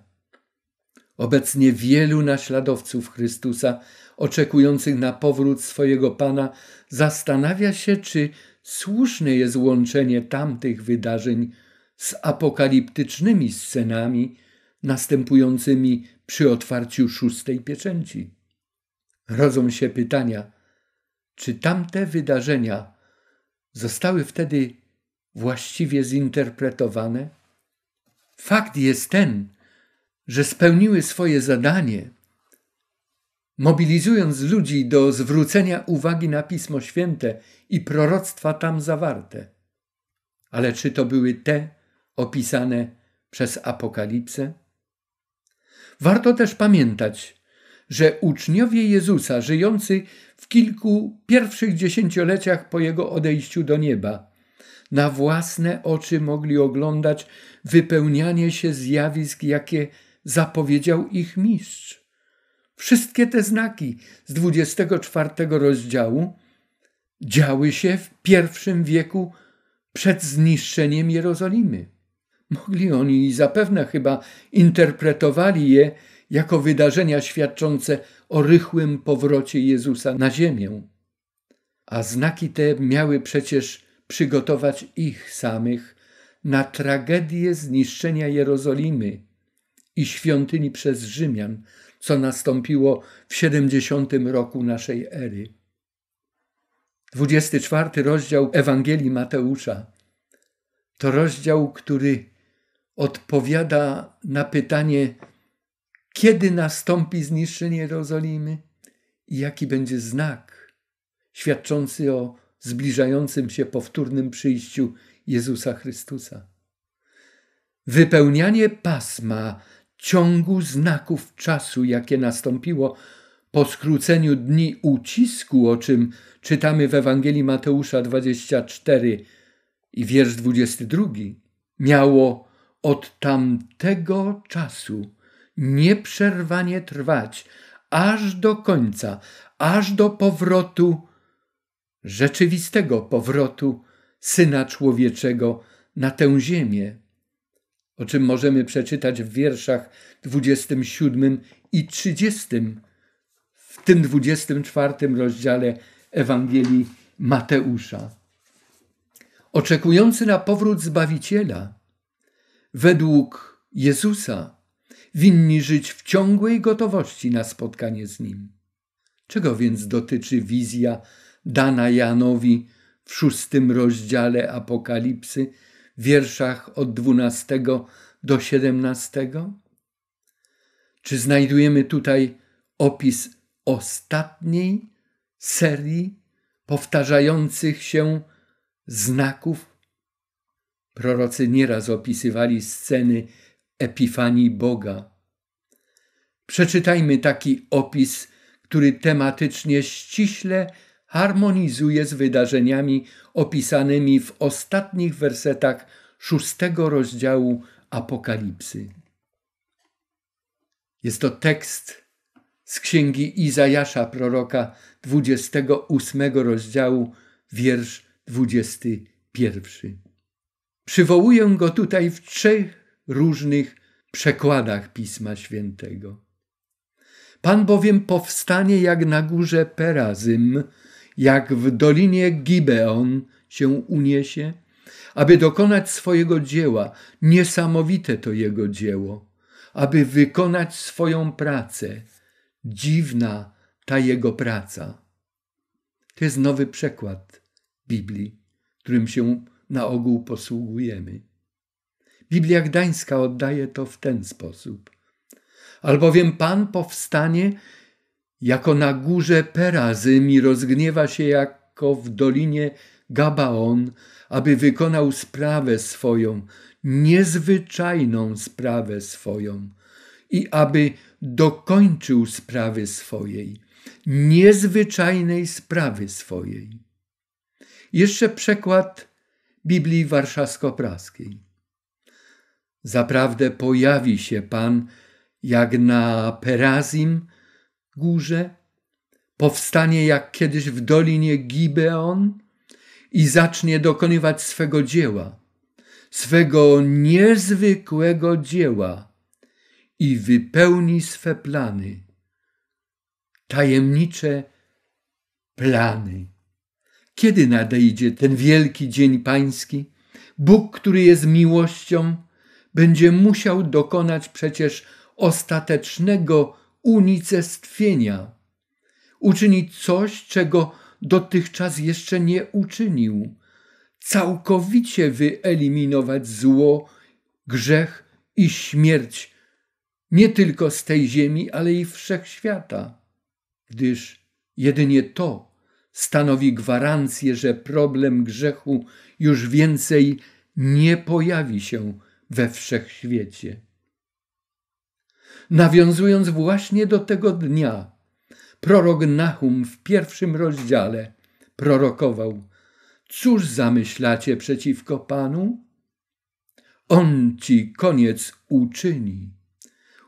Obecnie wielu naśladowców Chrystusa, oczekujących na powrót swojego Pana, zastanawia się, czy słuszne jest łączenie tamtych wydarzeń z apokaliptycznymi scenami następującymi przy otwarciu szóstej pieczęci. Rodzą się pytania, czy tamte wydarzenia zostały wtedy właściwie zinterpretowane? Fakt jest ten, że spełniły swoje zadanie, mobilizując ludzi do zwrócenia uwagi na Pismo Święte i proroctwa tam zawarte. Ale czy to były te opisane przez Apokalipsę? Warto też pamiętać, że uczniowie Jezusa, żyjący w kilku pierwszych dziesięcioleciach po jego odejściu do nieba, na własne oczy mogli oglądać wypełnianie się zjawisk, jakie zapowiedział ich mistrz. Wszystkie te znaki z 24 rozdziału działy się w pierwszym wieku przed zniszczeniem Jerozolimy. Mogli oni i zapewne chyba interpretowali je jako wydarzenia świadczące o rychłym powrocie Jezusa na ziemię. A znaki te miały przecież przygotować ich samych na tragedię zniszczenia Jerozolimy i świątyni przez Rzymian, co nastąpiło w 70 roku naszej ery. 24 rozdział Ewangelii Mateusza to rozdział, który odpowiada na pytanie, kiedy nastąpi zniszczenie Jerozolimy i jaki będzie znak świadczący o zbliżającym się powtórnym przyjściu Jezusa Chrystusa. Wypełnianie pasma ciągu znaków czasu, jakie nastąpiło po skróceniu dni ucisku, o czym czytamy w Ewangelii Mateusza 24 i wiersz 22, miało od tamtego czasu nieprzerwanie trwać aż do końca, aż do powrotu rzeczywistego powrotu Syna Człowieczego na tę ziemię, o czym możemy przeczytać w wierszach 27 i 30, w tym 24 rozdziale Ewangelii Mateusza. Oczekujący na powrót Zbawiciela, według Jezusa, winni żyć w ciągłej gotowości na spotkanie z Nim. Czego więc dotyczy wizja dana Janowi w szóstym rozdziale Apokalipsy, wierszach od 12 do 17? Czy znajdujemy tutaj opis ostatniej serii powtarzających się znaków? Prorocy nieraz opisywali sceny Epifanii Boga. Przeczytajmy taki opis, który tematycznie ściśle harmonizuje z wydarzeniami opisanymi w ostatnich wersetach szóstego rozdziału Apokalipsy. Jest to tekst z księgi Izajasza proroka 28 rozdziału, wiersz 21. Przywołuję go tutaj w trzech różnych przekładach Pisma Świętego. Pan bowiem powstanie jak na górze Perazym, jak w dolinie Gibeon się uniesie, aby dokonać swojego dzieła, niesamowite to jego dzieło, aby wykonać swoją pracę, dziwna ta jego praca. To jest nowy przekład Biblii, którym się na ogół posługujemy. Biblia Gdańska oddaje to w ten sposób. Albowiem Pan powstanie jako na górze i rozgniewa się jako w dolinie Gabaon, aby wykonał sprawę swoją, niezwyczajną sprawę swoją i aby dokończył sprawy swojej, niezwyczajnej sprawy swojej. Jeszcze przekład Biblii Warszawsko-Praskiej. Zaprawdę pojawi się Pan jak na Perazim, górze, powstanie jak kiedyś w dolinie Gibeon i zacznie dokonywać swego dzieła, swego niezwykłego dzieła i wypełni swe plany, tajemnicze plany. Kiedy nadejdzie ten wielki dzień pański? Bóg, który jest miłością, będzie musiał dokonać przecież ostatecznego unicestwienia, uczyni coś, czego dotychczas jeszcze nie uczynił, całkowicie wyeliminować zło, grzech i śmierć nie tylko z tej ziemi, ale i wszechświata, gdyż jedynie to stanowi gwarancję, że problem grzechu już więcej nie pojawi się we wszechświecie. Nawiązując właśnie do tego dnia, prorok Nahum w pierwszym rozdziale prorokował: Cóż zamyślacie przeciwko Panu? On ci koniec uczyni.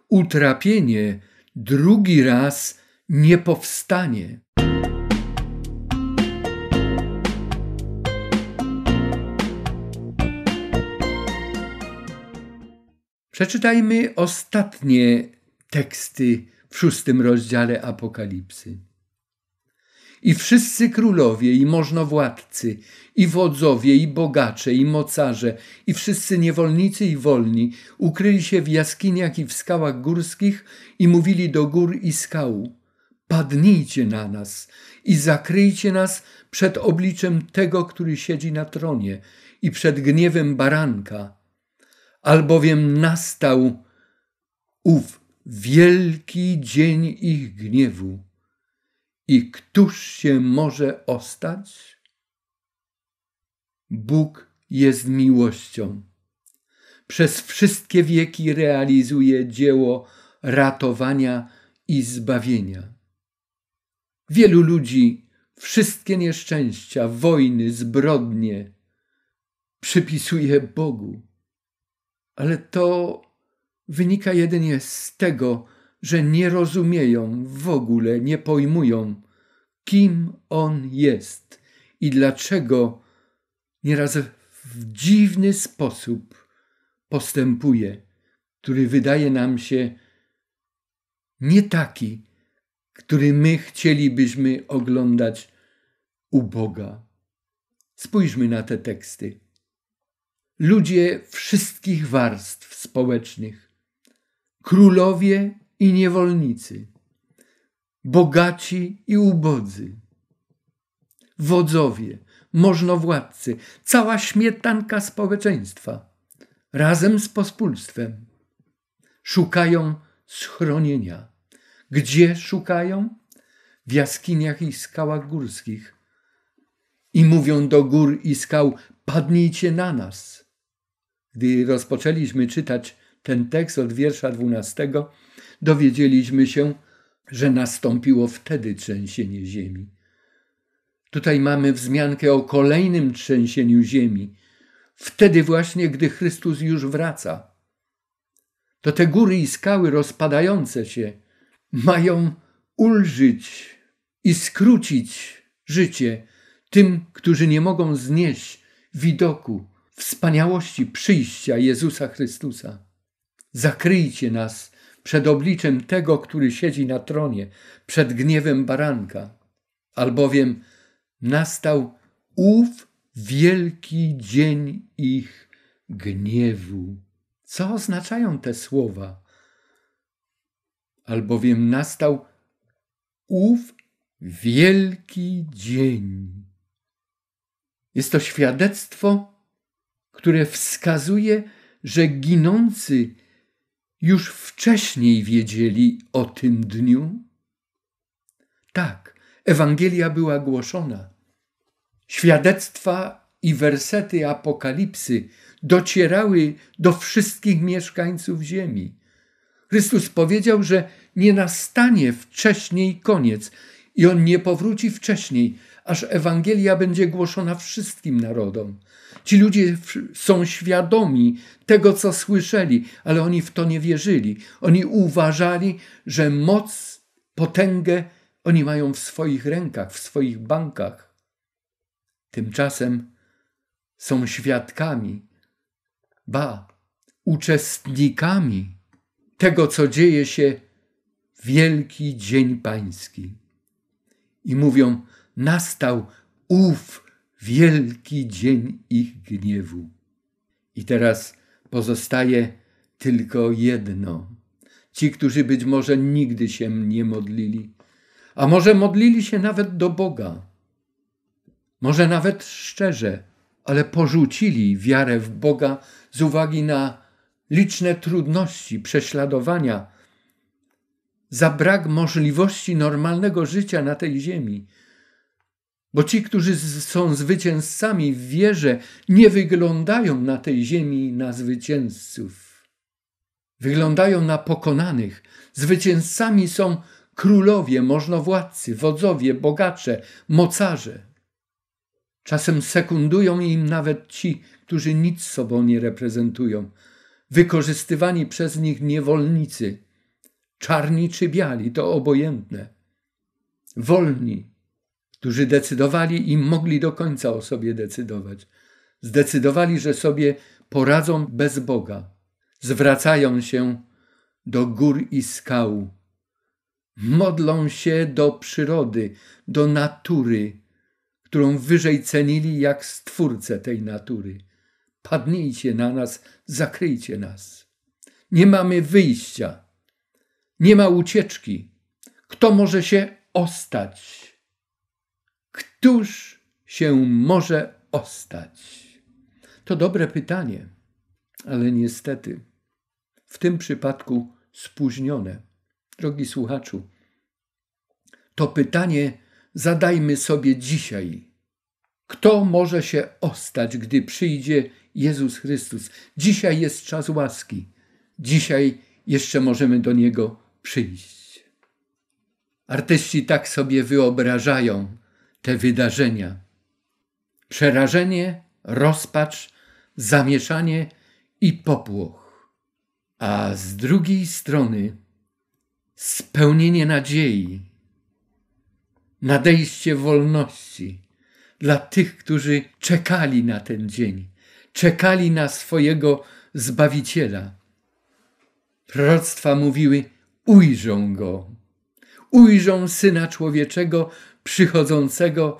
Utrapienie drugi raz nie powstanie. Przeczytajmy ostatnie teksty w szóstym rozdziale Apokalipsy. I wszyscy królowie, i możnowładcy, i wodzowie, i bogacze, i mocarze, i wszyscy niewolnicy i wolni ukryli się w jaskiniach i w skałach górskich i mówili do gór i skał: Padnijcie na nas i zakryjcie nas przed obliczem tego, który siedzi na tronie i przed gniewem baranka albowiem nastał ów wielki dzień ich gniewu. I któż się może ostać? Bóg jest miłością. Przez wszystkie wieki realizuje dzieło ratowania i zbawienia. Wielu ludzi wszystkie nieszczęścia, wojny, zbrodnie przypisuje Bogu ale to wynika jedynie z tego, że nie rozumieją, w ogóle nie pojmują, kim on jest i dlaczego nieraz w dziwny sposób postępuje, który wydaje nam się nie taki, który my chcielibyśmy oglądać u Boga. Spójrzmy na te teksty ludzie wszystkich warstw społecznych, królowie i niewolnicy, bogaci i ubodzy, wodzowie, możnowładcy, cała śmietanka społeczeństwa, razem z pospólstwem, szukają schronienia. Gdzie szukają? W jaskiniach i skałach górskich. I mówią do gór i skał: Padnijcie na nas gdy rozpoczęliśmy czytać ten tekst od wiersza 12, dowiedzieliśmy się, że nastąpiło wtedy trzęsienie ziemi. Tutaj mamy wzmiankę o kolejnym trzęsieniu ziemi, wtedy właśnie, gdy Chrystus już wraca. To te góry i skały rozpadające się mają ulżyć i skrócić życie tym, którzy nie mogą znieść widoku wspaniałości przyjścia Jezusa Chrystusa. Zakryjcie nas przed obliczem tego, który siedzi na tronie, przed gniewem baranka, albowiem nastał ów wielki dzień ich gniewu. Co oznaczają te słowa? Albowiem nastał ów wielki dzień. Jest to świadectwo które wskazuje, że ginący już wcześniej wiedzieli o tym dniu? Tak, Ewangelia była głoszona. Świadectwa i wersety Apokalipsy docierały do wszystkich mieszkańców Ziemi. Chrystus powiedział, że nie nastanie wcześniej koniec i on nie powróci wcześniej, aż Ewangelia będzie głoszona wszystkim narodom. Ci ludzie są świadomi tego, co słyszeli, ale oni w to nie wierzyli. Oni uważali, że moc, potęgę oni mają w swoich rękach, w swoich bankach. Tymczasem są świadkami, ba, uczestnikami tego, co dzieje się wielki dzień pański. I mówią, nastał ów wielki dzień ich gniewu. I teraz pozostaje tylko jedno. Ci, którzy być może nigdy się nie modlili, a może modlili się nawet do Boga, może nawet szczerze, ale porzucili wiarę w Boga z uwagi na liczne trudności, prześladowania, za brak możliwości normalnego życia na tej ziemi, bo ci, którzy są zwycięzcami w wierze, nie wyglądają na tej ziemi na zwycięzców. Wyglądają na pokonanych. Zwycięzcami są królowie, możnowładcy, wodzowie, bogacze, mocarze. Czasem sekundują im nawet ci, którzy nic sobą nie reprezentują, wykorzystywani przez nich niewolnicy, czarni czy biali, to obojętne, wolni, którzy decydowali i mogli do końca o sobie decydować. Zdecydowali, że sobie poradzą bez Boga. Zwracają się do gór i skał. Modlą się do przyrody, do natury, którą wyżej cenili jak stwórcę tej natury. Padnijcie na nas, zakryjcie nas. Nie mamy wyjścia, nie ma ucieczki. Kto może się ostać? Któż się może ostać? To dobre pytanie, ale niestety w tym przypadku spóźnione. Drogi słuchaczu, to pytanie zadajmy sobie dzisiaj. Kto może się ostać, gdy przyjdzie Jezus Chrystus? Dzisiaj jest czas łaski. Dzisiaj jeszcze możemy do Niego przyjść. Artyści tak sobie wyobrażają te wydarzenia. Przerażenie, rozpacz, zamieszanie i popłoch. A z drugiej strony spełnienie nadziei, nadejście wolności dla tych, którzy czekali na ten dzień, czekali na swojego Zbawiciela. Proroctwa mówiły: Ujrzą go, ujrzą Syna Człowieczego, przychodzącego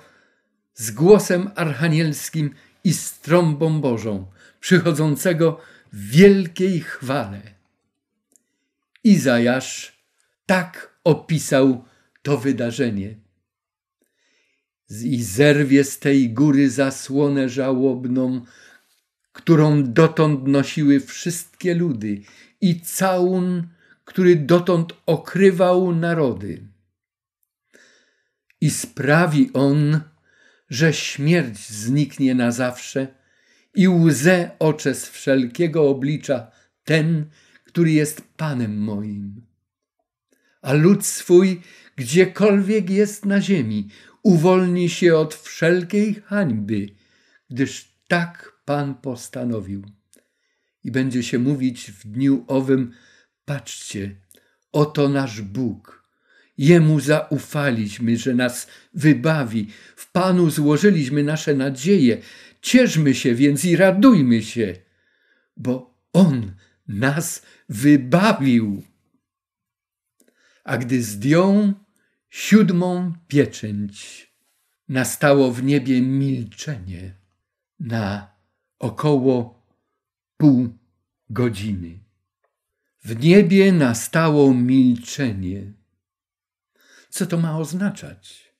z głosem archanielskim i z trąbą Bożą, przychodzącego w wielkiej chwale. Izajasz tak opisał to wydarzenie. I zerwie z tej góry zasłonę żałobną, którą dotąd nosiły wszystkie ludy, i całun, który dotąd okrywał narody i sprawi on, że śmierć zniknie na zawsze i łzę ocze z wszelkiego oblicza ten, który jest Panem moim. A lud swój, gdziekolwiek jest na ziemi, uwolni się od wszelkiej hańby, gdyż tak Pan postanowił. I będzie się mówić w dniu owym: Patrzcie, oto nasz Bóg Jemu zaufaliśmy, że nas wybawi. W Panu złożyliśmy nasze nadzieje. Cieszmy się więc i radujmy się, bo On nas wybawił. A gdy zdjął siódmą pieczęć, nastało w niebie milczenie na około pół godziny. W niebie nastało milczenie. Co to ma oznaczać?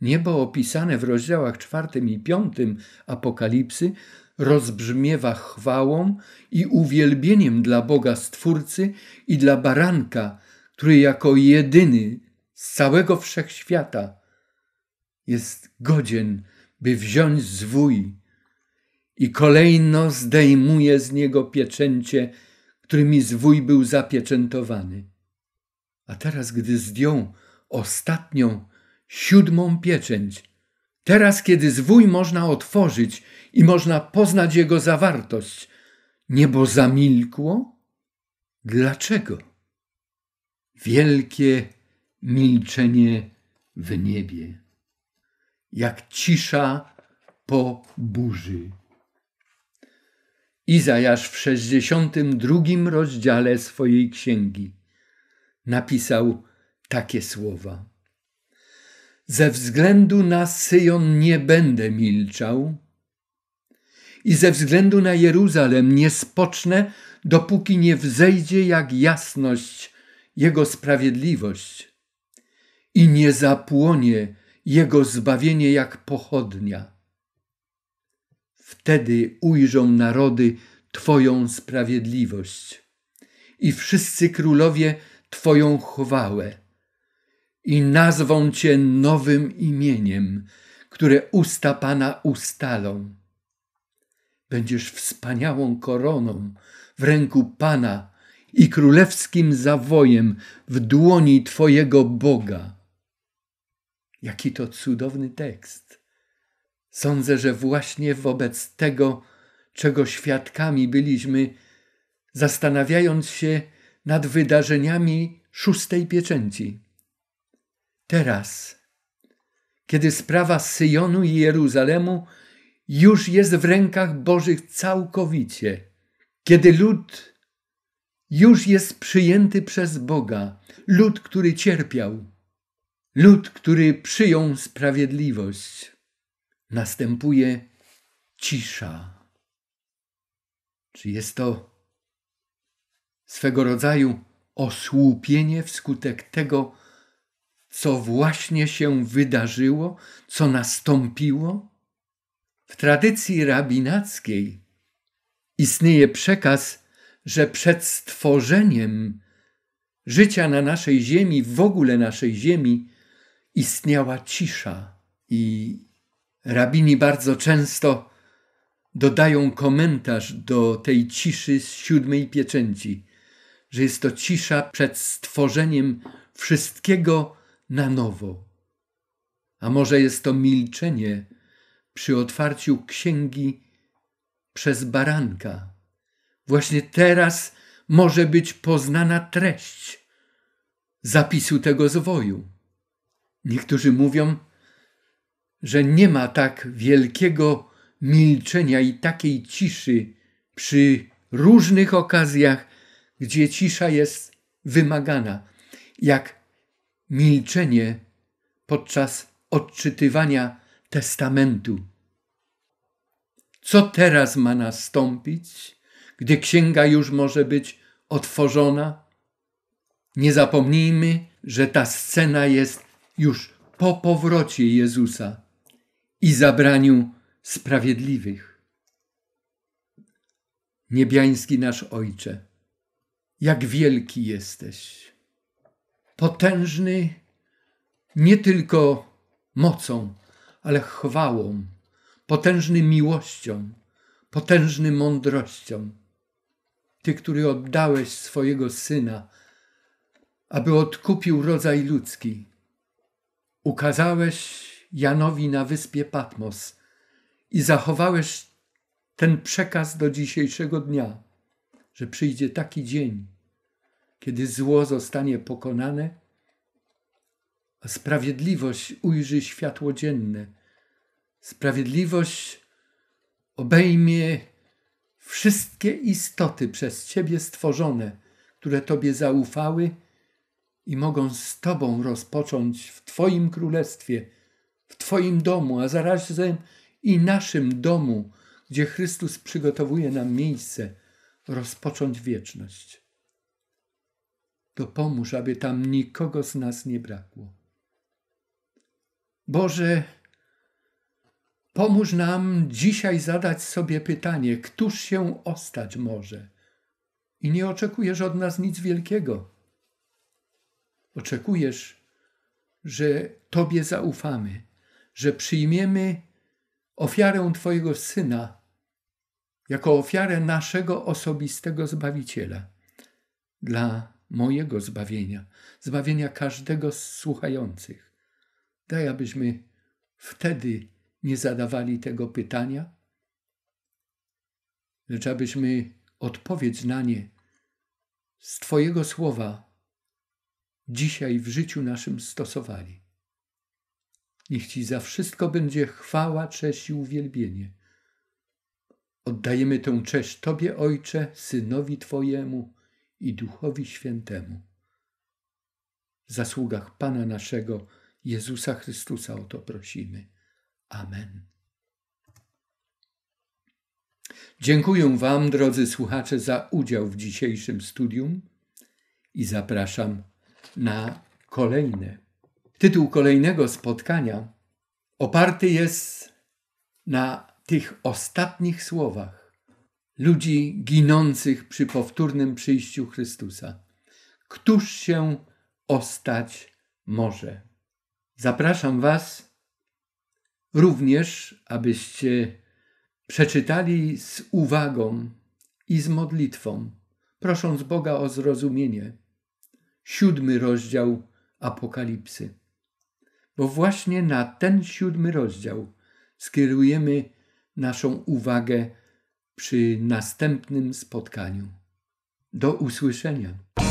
Niebo opisane w rozdziałach czwartym i piątym Apokalipsy rozbrzmiewa chwałą i uwielbieniem dla Boga Stwórcy i dla Baranka, który jako jedyny z całego wszechświata jest godzien, by wziąć zwój i kolejno zdejmuje z niego pieczęcie, którymi zwój był zapieczętowany. A teraz, gdy zdjął ostatnią, siódmą pieczęć, teraz, kiedy zwój można otworzyć i można poznać jego zawartość, niebo zamilkło? Dlaczego? Wielkie milczenie w niebie, jak cisza po burzy. Izajasz w 62 rozdziale swojej księgi napisał takie słowa. Ze względu na Syjon nie będę milczał i ze względu na Jeruzalem nie spocznę, dopóki nie wzejdzie jak jasność Jego sprawiedliwość i nie zapłonie Jego zbawienie jak pochodnia. Wtedy ujrzą narody Twoją sprawiedliwość i wszyscy królowie Twoją chwałę i nazwą Cię nowym imieniem, które usta Pana ustalą. Będziesz wspaniałą koroną w ręku Pana i królewskim zawojem w dłoni Twojego Boga. Jaki to cudowny tekst. Sądzę, że właśnie wobec tego, czego świadkami byliśmy, zastanawiając się, nad wydarzeniami szóstej pieczęci. Teraz, kiedy sprawa Syjonu i Jeruzalemu już jest w rękach Bożych całkowicie, kiedy lud już jest przyjęty przez Boga, lud, który cierpiał, lud, który przyjął sprawiedliwość, następuje cisza. Czy jest to swego rodzaju osłupienie wskutek tego, co właśnie się wydarzyło, co nastąpiło? W tradycji rabinackiej istnieje przekaz, że przed stworzeniem życia na naszej ziemi, w ogóle naszej ziemi, istniała cisza. I rabini bardzo często dodają komentarz do tej ciszy z siódmej pieczęci że jest to cisza przed stworzeniem wszystkiego na nowo. A może jest to milczenie przy otwarciu księgi przez baranka. Właśnie teraz może być poznana treść zapisu tego zwoju. Niektórzy mówią, że nie ma tak wielkiego milczenia i takiej ciszy przy różnych okazjach gdzie cisza jest wymagana, jak milczenie podczas odczytywania testamentu. Co teraz ma nastąpić, gdy księga już może być otworzona? Nie zapomnijmy, że ta scena jest już po powrocie Jezusa i zabraniu sprawiedliwych. Niebiański nasz Ojcze jak wielki jesteś. Potężny nie tylko mocą, ale chwałą, potężny miłością, potężny mądrością. Ty, który oddałeś swojego syna, aby odkupił rodzaj ludzki, ukazałeś Janowi na wyspie Patmos i zachowałeś ten przekaz do dzisiejszego dnia że przyjdzie taki dzień, kiedy zło zostanie pokonane, a sprawiedliwość ujrzy światło dzienne. Sprawiedliwość obejmie wszystkie istoty przez Ciebie stworzone, które Tobie zaufały i mogą z Tobą rozpocząć w Twoim królestwie, w Twoim domu, a zarazem i naszym domu, gdzie Chrystus przygotowuje nam miejsce rozpocząć wieczność. To pomóż, aby tam nikogo z nas nie brakło. Boże, pomóż nam dzisiaj zadać sobie pytanie, któż się ostać może? I nie oczekujesz od nas nic wielkiego. Oczekujesz, że Tobie zaufamy, że przyjmiemy ofiarę Twojego Syna jako ofiarę naszego osobistego Zbawiciela, dla mojego zbawienia, zbawienia każdego z słuchających. Daj, abyśmy wtedy nie zadawali tego pytania, lecz abyśmy odpowiedź na nie z Twojego słowa dzisiaj w życiu naszym stosowali. Niech Ci za wszystko będzie chwała, cześć i uwielbienie Oddajemy tę cześć Tobie, Ojcze, Synowi Twojemu i Duchowi Świętemu. W zasługach Pana naszego, Jezusa Chrystusa o to prosimy. Amen. Dziękuję Wam, drodzy słuchacze, za udział w dzisiejszym studium i zapraszam na kolejne. Tytuł kolejnego spotkania oparty jest na tych ostatnich słowach ludzi ginących przy powtórnym przyjściu Chrystusa. Któż się ostać może? Zapraszam Was również, abyście przeczytali z uwagą i z modlitwą, prosząc Boga o zrozumienie, siódmy rozdział Apokalipsy. Bo właśnie na ten siódmy rozdział skierujemy naszą uwagę przy następnym spotkaniu. Do usłyszenia.